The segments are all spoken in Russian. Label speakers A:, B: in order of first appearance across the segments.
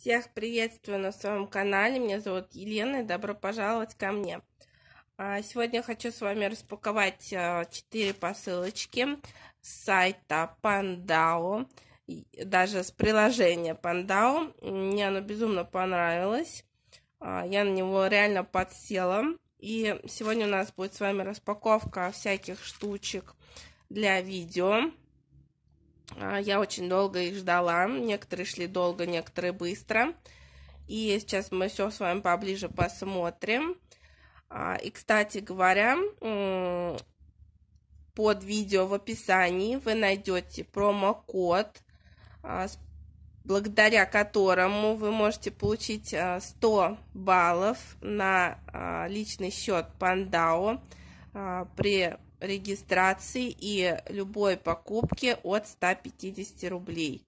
A: Всех приветствую на своем канале, меня зовут Елена и добро пожаловать ко мне. А, сегодня хочу с вами распаковать 4 а, посылочки с сайта Пандао, даже с приложения Пандао. Мне оно безумно понравилось, а, я на него реально подсела. И сегодня у нас будет с вами распаковка всяких штучек для видео. А, я очень долго их ждала. Некоторые шли долго, некоторые быстро. И сейчас мы все с вами поближе посмотрим. А, и, кстати говоря, под видео в описании вы найдете промокод, а, благодаря которому вы можете получить 100 баллов на личный счет Пандао при регистрации и любой покупки от 150 рублей.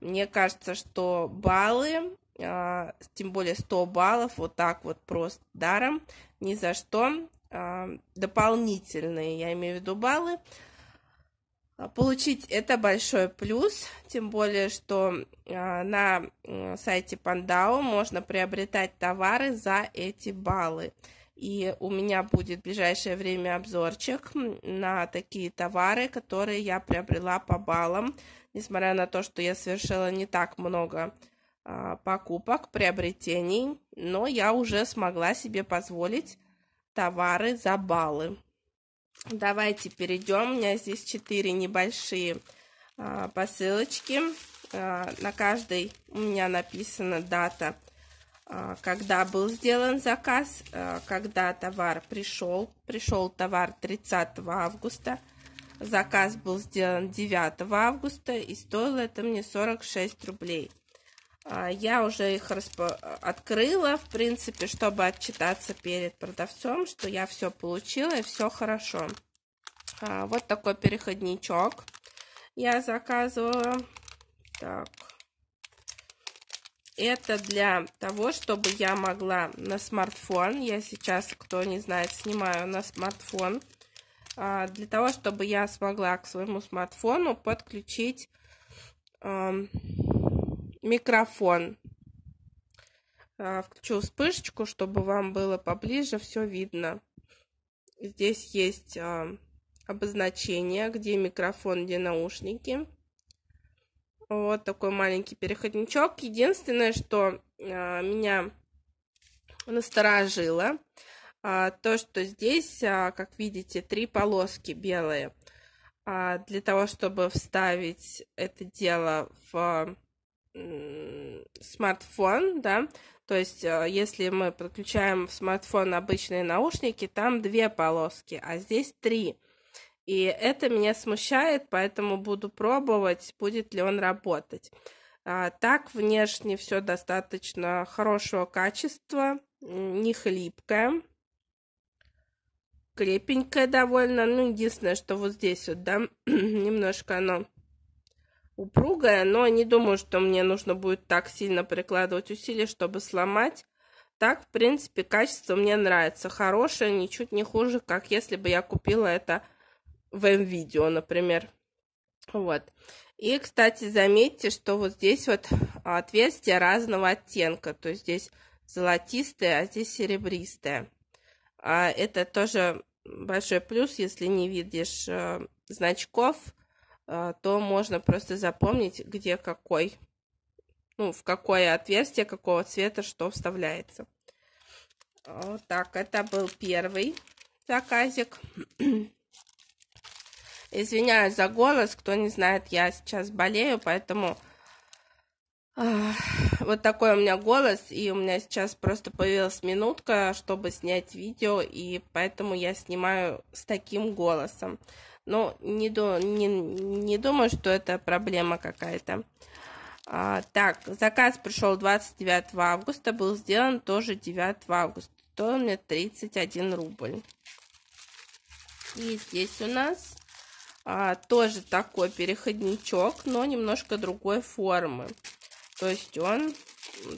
A: Мне кажется, что баллы, а, тем более 100 баллов, вот так вот просто даром, ни за что, а, дополнительные, я имею в виду баллы, а, Получить это большой плюс, тем более, что на сайте Пандау можно приобретать товары за эти баллы. И у меня будет в ближайшее время обзорчик на такие товары, которые я приобрела по баллам. Несмотря на то, что я совершила не так много а, покупок, приобретений, но я уже смогла себе позволить товары за баллы. Давайте перейдем. У меня здесь 4 небольшие а, посылочки. А, на каждой у меня написана дата – а, когда был сделан заказ, а, когда товар пришел. Пришел товар 30 августа. Заказ был сделан 9 августа и стоило это мне 46 рублей. А, я уже их распо... открыла, в принципе, чтобы отчитаться перед продавцом, что я все получила и все хорошо. Вот такой переходничок я заказывала. Так, это для того, чтобы я могла на смартфон, я сейчас, кто не знает, снимаю на смартфон, а, для того, чтобы я смогла к своему смартфону подключить микрофон. А, включу вспышечку, чтобы вам было поближе, все видно. Здесь есть обозначение, где микрофон, где наушники. Вот такой маленький переходничок. Единственное, что а, меня насторожило, а, то, что здесь, а, как видите, три полоски белые. А, для того, чтобы вставить это дело в смартфон, да, то есть а, если мы подключаем в смартфон обычные наушники, там две полоски, а здесь три. И это меня смущает, поэтому буду пробовать, будет ли он работать. А, так внешне все достаточно хорошего качества, не хлипкое, крепенькое довольно. Ну, единственное, что вот здесь вот, да, немножко оно упругое, но не думаю, что мне нужно будет так сильно прикладывать усилия, чтобы сломать. Так, в принципе, качество мне нравится. Хорошее, ничуть не хуже, как если бы я купила это в М-видео, например. Вот. И, кстати, заметьте, что вот здесь вот отверстия разного оттенка. То есть здесь золотистое, а здесь серебристое. А это тоже большой плюс, если не видишь э, значков, э, то можно просто запомнить, где какой, ну, в какое отверстие, какого цвета что вставляется. Вот так, это был первый заказик. Извиняюсь за голос, кто не знает, я сейчас болею, поэтому а, вот такой у меня голос, и у меня сейчас просто появилась минутка, чтобы снять видео, и поэтому я снимаю с таким голосом. Но ну, не, ду не, не думаю, что это проблема какая-то. А, так, заказ пришел 29 августа, был сделан тоже 9 августа. то мне 31 рубль. И здесь у нас а, тоже такой переходничок, но немножко другой формы. То есть он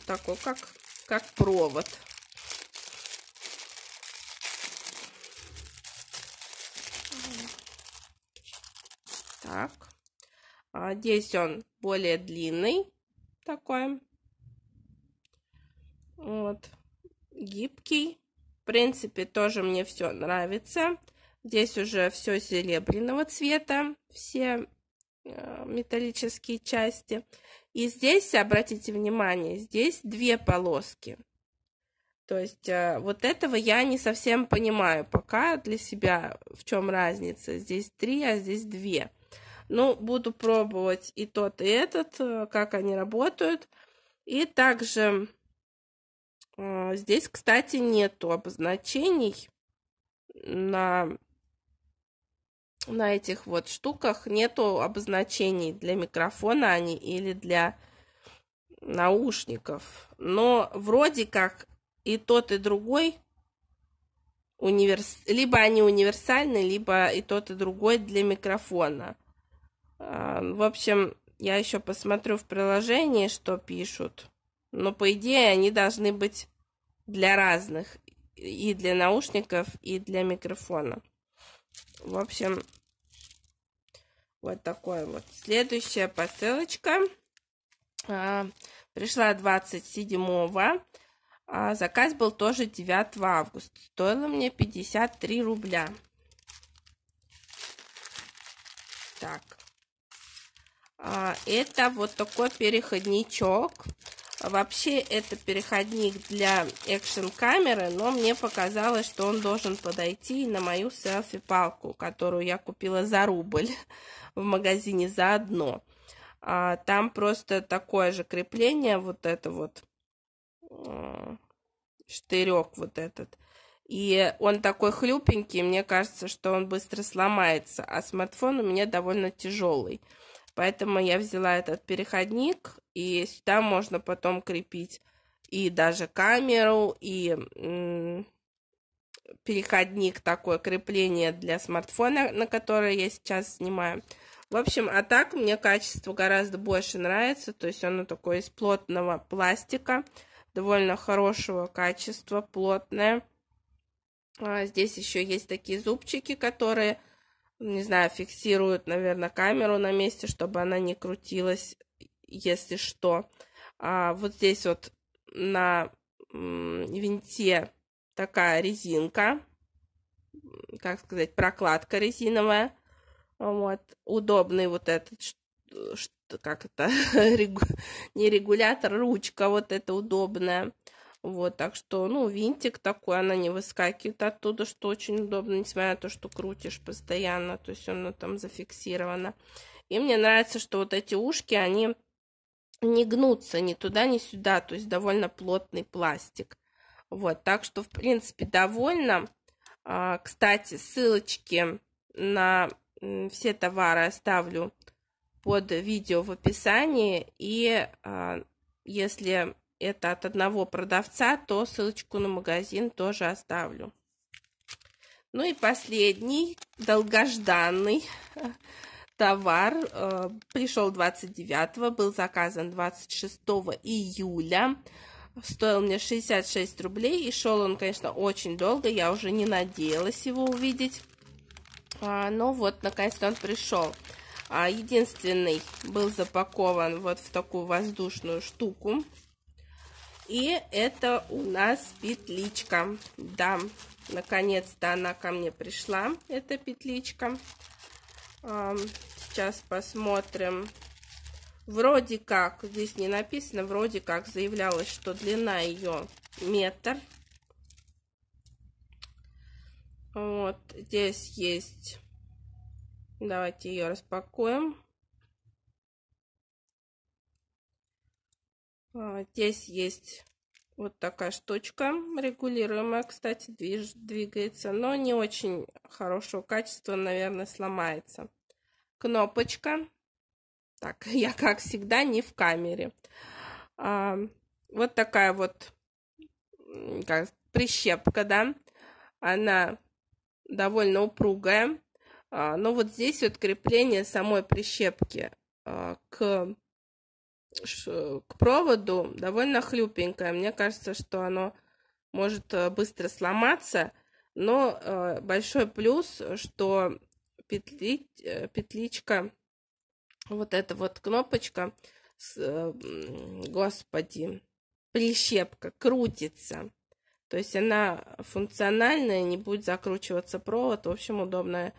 A: такой, как, как провод. Так. А здесь он более длинный такой. Вот. Гибкий. В принципе, тоже мне все нравится. Здесь уже все серебряного цвета, все э, металлические части. И здесь, обратите внимание, здесь две полоски. То есть э, вот этого я не совсем понимаю пока для себя, в чем разница. Здесь три, а здесь две. Ну, буду пробовать и тот, и этот, э, как они работают. И также здесь, кстати, нету обозначений на на этих вот штуках нету обозначений для микрофона они или для наушников. Но вроде как и тот, и другой универс... либо они универсальны, либо и тот, и другой для микрофона. А, в общем, я еще посмотрю в приложении, что пишут. Но по идее они должны быть для разных. И для наушников, и для микрофона. В общем, вот такое вот. Следующая посылочка а, пришла 27-го. А заказ был тоже 9 августа. Стоило мне 53 рубля. Так. А, это вот такой переходничок. Вообще это переходник для экшен камеры, но мне показалось, что он должен подойти на мою селфи-палку, которую я купила за рубль в магазине заодно. А, там просто такое же крепление, вот это вот а, штырек вот этот. И он такой хлюпенький, мне кажется, что он быстро сломается, а смартфон у меня довольно тяжелый. Поэтому я взяла этот переходник, и сюда можно потом крепить и даже камеру, и переходник такое крепление для смартфона, на которое я сейчас снимаю. В общем, а так мне качество гораздо больше нравится, то есть оно такое из плотного пластика, довольно хорошего качества, плотное. А здесь еще есть такие зубчики, которые, не знаю, фиксируют, наверное, камеру на месте, чтобы она не крутилась если что. А, вот здесь вот на винте такая резинка, как сказать, прокладка резиновая. Вот. Удобный вот этот, что, э, как это, не регулятор, ручка вот эта удобная. Вот, так что, ну, винтик такой, она не выскакивает оттуда, что очень удобно, несмотря на то, что крутишь постоянно, то есть она там зафиксировано, И мне нравится, что вот эти ушки, они не гнутся ни туда, ни сюда, то есть довольно плотный пластик. Вот, так что, в принципе, довольно. А, кстати, ссылочки на все товары оставлю под видео в описании. И а, если это от одного продавца, то ссылочку на магазин тоже оставлю. Ну и последний, долгожданный товар э, пришел 29, был заказан 26 июля. Стоил мне 66 рублей, и шел он, конечно, очень долго, я уже не надеялась его увидеть. А, но вот, наконец-то он пришел. А, единственный был запакован вот в такую воздушную штуку. И это у нас петличка. Да, наконец-то она ко мне пришла, эта петличка. Um, сейчас посмотрим. Вроде как, здесь не написано, вроде как заявлялось, что длина ее метр. Вот, здесь есть... Давайте ее распакуем. А, здесь есть вот такая штучка, регулируемая, кстати, движ, двигается, но не очень хорошего качества, наверное, сломается кнопочка. Так, я, как всегда, не в камере. А, вот такая вот как, прищепка, да. Она довольно упругая. А, но вот здесь вот крепление самой прищепки а, к, ш, к проводу довольно хлюпенькое. Мне кажется, что оно может э, быстро сломаться. Но э, большой плюс, что петли, э, петличка, вот эта вот кнопочка, с, э, господи, прищепка крутится. То есть она функциональная, не будет закручиваться провод. В общем, удобная,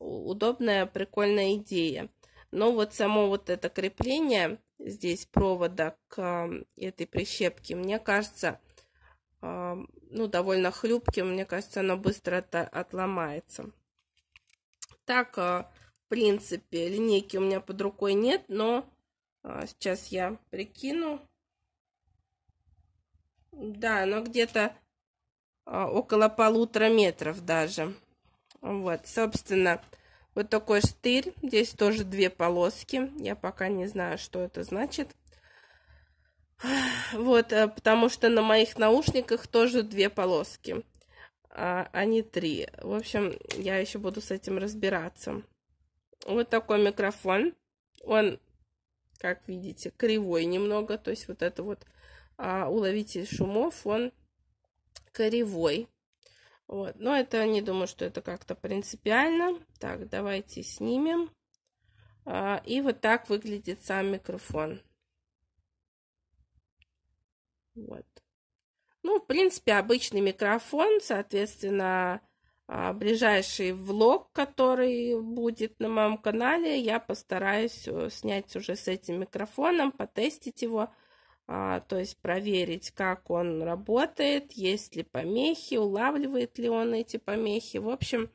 A: удобная прикольная идея. Но вот само вот это крепление здесь провода к этой прищепке, мне кажется, ну, довольно хлюпким. Мне кажется, оно быстро отломается. Так, а, в принципе, линейки у меня под рукой нет, но а, сейчас я прикину. Да, но где-то а, около полутора метров даже. Вот, собственно, вот такой штырь. Здесь тоже две полоски. Я пока не знаю, что это значит. Вот, э, потому что на моих наушниках тоже две полоски а, а не 3. В общем, я еще буду с этим разбираться. Вот такой микрофон. Он, как видите, кривой немного. То есть вот это вот а, уловитель шумов, он кривой. Вот. Но это не думаю, что это как-то принципиально. Так, давайте снимем. А, и вот так выглядит сам микрофон. Вот. Ну, в принципе, обычный микрофон, соответственно, а, ближайший влог, который будет на моем канале, я постараюсь э, снять уже с этим микрофоном, потестить его, а, то есть проверить, как он работает, есть ли помехи, улавливает ли он эти помехи. В общем,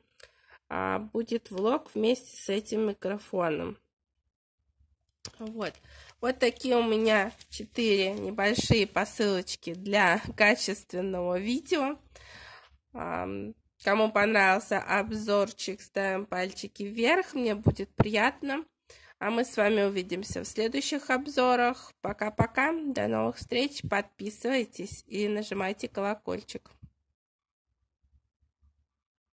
A: а, будет влог вместе с этим микрофоном. Вот. Вот такие у меня 4 небольшие посылочки для качественного видео. Кому понравился обзорчик, ставим пальчики вверх, мне будет приятно. А мы с вами увидимся в следующих обзорах. Пока-пока, до новых встреч, подписывайтесь и нажимайте колокольчик.